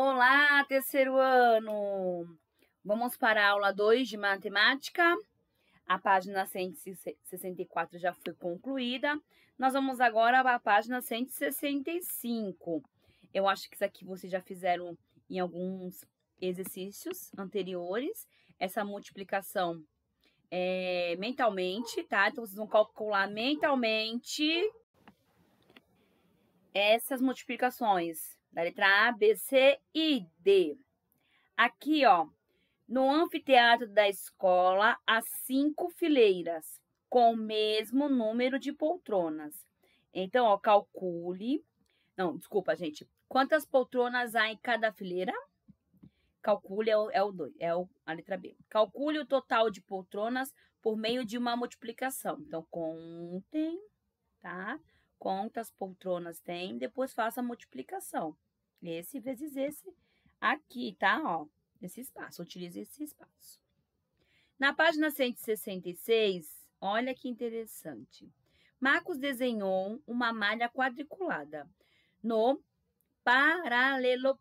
Olá, terceiro ano! Vamos para a aula 2 de matemática. A página 164 já foi concluída. Nós vamos agora a página 165. Eu acho que isso aqui vocês já fizeram em alguns exercícios anteriores. Essa multiplicação é, mentalmente, tá? Então, vocês vão calcular mentalmente essas multiplicações da letra A, B, C e D. Aqui, ó, no anfiteatro da escola, há cinco fileiras com o mesmo número de poltronas. Então, ó, calcule. Não, desculpa, gente. Quantas poltronas há em cada fileira? Calcule é o, é o, dois, é a letra B. Calcule o total de poltronas por meio de uma multiplicação. Então, contem, tá? quantas poltronas tem, depois faça a multiplicação. Esse vezes esse aqui, tá? Ó, esse espaço, utilize esse espaço. Na página 166, olha que interessante. Marcos desenhou uma malha quadriculada no, paralelo,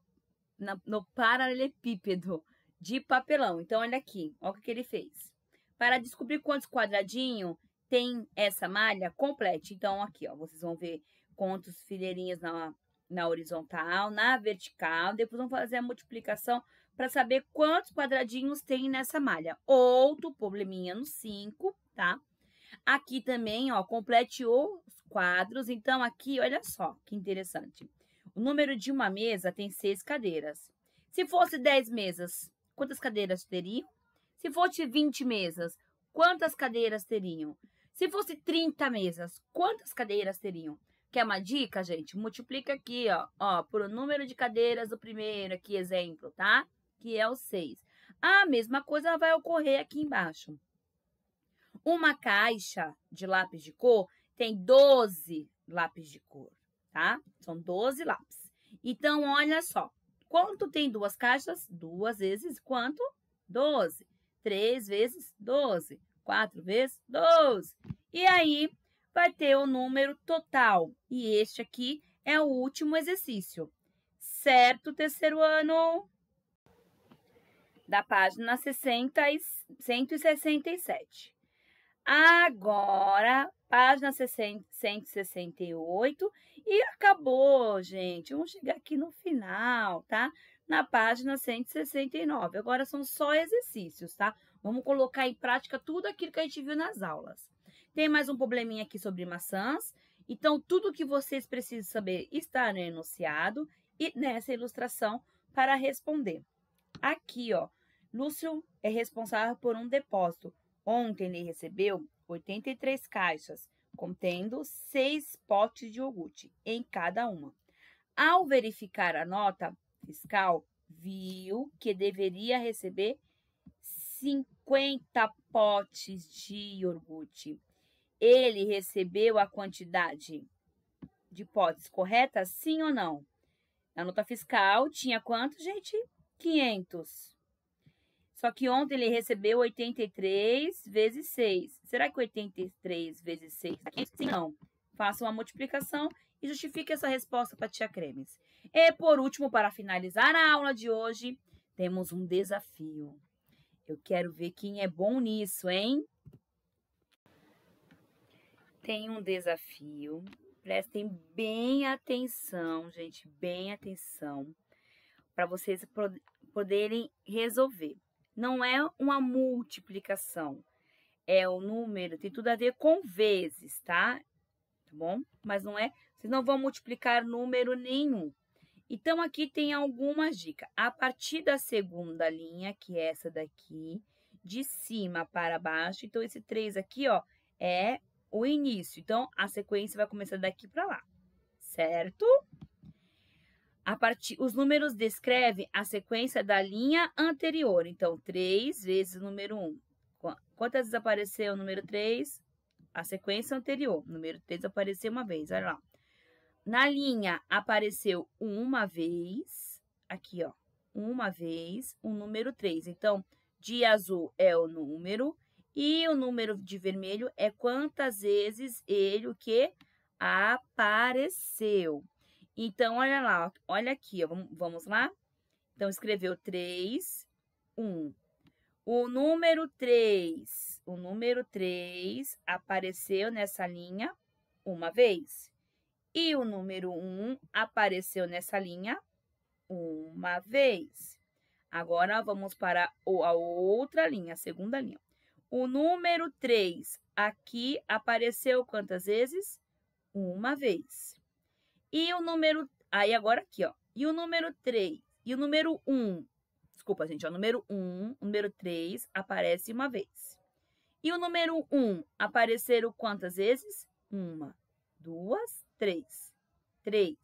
no paralelepípedo de papelão. Então, olha aqui, olha o que ele fez. Para descobrir quantos quadradinhos, tem essa malha completa. Então, aqui, ó, vocês vão ver quantos fileirinhas na, na horizontal, na vertical. Depois vão fazer a multiplicação para saber quantos quadradinhos tem nessa malha. Outro probleminha no 5, tá? Aqui também, ó, complete os quadros. Então, aqui, olha só que interessante. O número de uma mesa tem seis cadeiras. Se fosse 10 mesas, quantas cadeiras teriam? Se fosse 20 mesas, quantas cadeiras teriam? Se fosse 30 mesas, quantas cadeiras teriam? Quer uma dica, gente? Multiplica aqui, ó, ó, por o número de cadeiras do primeiro, aqui, exemplo, tá? Que é o 6. A mesma coisa vai ocorrer aqui embaixo. Uma caixa de lápis de cor tem 12 lápis de cor, tá? São 12 lápis. Então, olha só. Quanto tem duas caixas? Duas vezes quanto? 12. Três vezes 12. 4 vezes 12. E aí, vai ter o número total. E este aqui é o último exercício. Certo, terceiro ano? Da página 60 e 167. Agora, página 168. E acabou, gente. Vamos chegar aqui no final, tá? Na página 169. Agora são só exercícios, tá? Vamos colocar em prática tudo aquilo que a gente viu nas aulas. Tem mais um probleminha aqui sobre maçãs. Então, tudo que vocês precisam saber está no enunciado e nessa ilustração para responder. Aqui, ó, Lúcio é responsável por um depósito. Ontem ele recebeu 83 caixas, contendo seis potes de iogurte em cada uma. Ao verificar a nota fiscal, viu que deveria receber 50 potes de iogurte. Ele recebeu a quantidade de potes correta, sim ou não? Na nota fiscal tinha quanto, gente? 500. Só que ontem ele recebeu 83 vezes 6. Será que 83 vezes 6 dá 500? Sim, não. Faça uma multiplicação e justifique essa resposta para tia Cremes. E por último, para finalizar a aula de hoje, temos um desafio. Eu quero ver quem é bom nisso, hein? Tem um desafio. Prestem bem atenção, gente, bem atenção, para vocês poderem resolver. Não é uma multiplicação, é o número, tem tudo a ver com vezes, tá? Tá bom? Mas não é, vocês não vão multiplicar número nenhum. Então, aqui tem algumas dicas. A partir da segunda linha, que é essa daqui, de cima para baixo. Então, esse 3 aqui, ó, é o início. Então, a sequência vai começar daqui para lá, certo? A partir, os números descrevem a sequência da linha anterior. Então, 3 vezes o número 1. Quantas vezes apareceu o número 3? A sequência anterior. O número 3 apareceu uma vez, olha lá. Na linha apareceu uma vez, aqui ó, uma vez o um número 3. Então, de azul é o número e o número de vermelho é quantas vezes ele o que apareceu. Então, olha lá, olha aqui, ó, vamos lá? Então, escreveu 3, 1. O número 3, o número 3 apareceu nessa linha uma vez. E o número 1 apareceu nessa linha uma vez. Agora vamos para a outra linha, a segunda linha. O número 3 aqui apareceu quantas vezes? Uma vez. E o número. Aí agora aqui, ó. E o número 3. E o número 1. Desculpa, gente. Ó, o número 1, o número 3 aparece uma vez. E o número 1 apareceram quantas vezes? Uma. vez duas, três, três.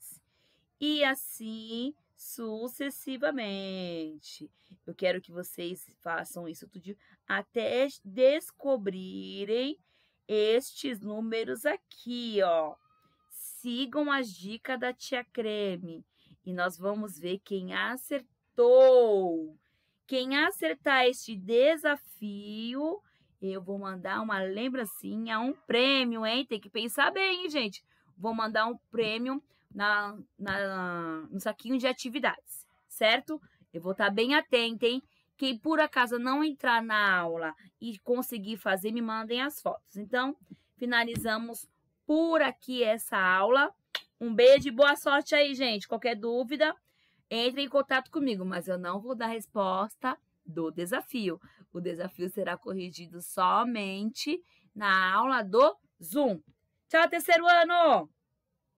E assim sucessivamente. Eu quero que vocês façam isso tudo até descobrirem estes números aqui, ó. Sigam as dicas da tia Creme e nós vamos ver quem acertou. Quem acertar este desafio eu vou mandar uma lembrancinha, um prêmio, hein? Tem que pensar bem, hein, gente? Vou mandar um prêmio na, na, no saquinho de atividades, certo? Eu vou estar tá bem atenta, hein? Quem por acaso não entrar na aula e conseguir fazer, me mandem as fotos. Então, finalizamos por aqui essa aula. Um beijo e boa sorte aí, gente. Qualquer dúvida, entre em contato comigo, mas eu não vou dar resposta do desafio. O desafio será corrigido somente na aula do Zoom. Tchau, terceiro ano!